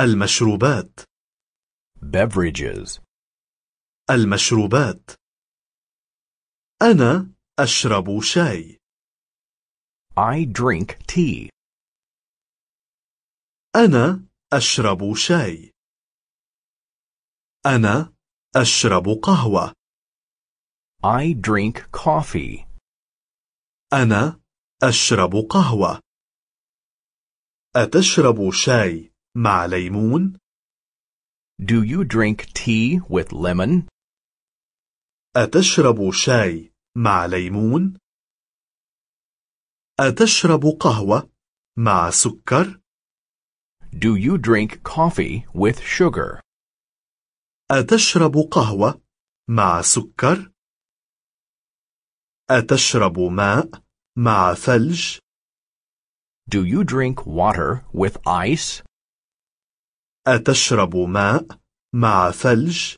المشروبات beverages المشروبات أنا أشرب شاي I drink tea أنا أشرب شاي أنا أشرب قهوة I drink coffee أنا أشرب قهوة أتشرب شاي مع ليمون؟ Do you drink tea with lemon? أتشرب شاي مع ليمون؟ أتشرب قهوة مع سكر؟ Do you drink coffee with sugar? أتشرب قهوة مع سكر؟ أتشرب ماء مع ثلج؟ Do you drink water with ice? أتشرب ماء مع ثلج؟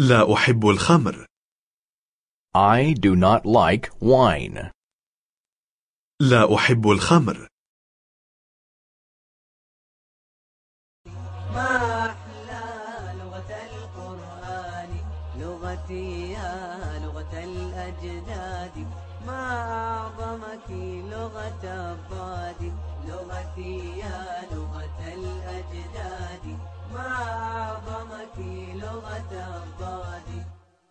لا أحب الخمر. I do not like wine. لا أحب الخمر. ما أحلى لغة القرآن لغتي يا لغة الأجداد ما أعظمك لغة الضاد لغتي يا لغة الأجداد ما أعظمك لغة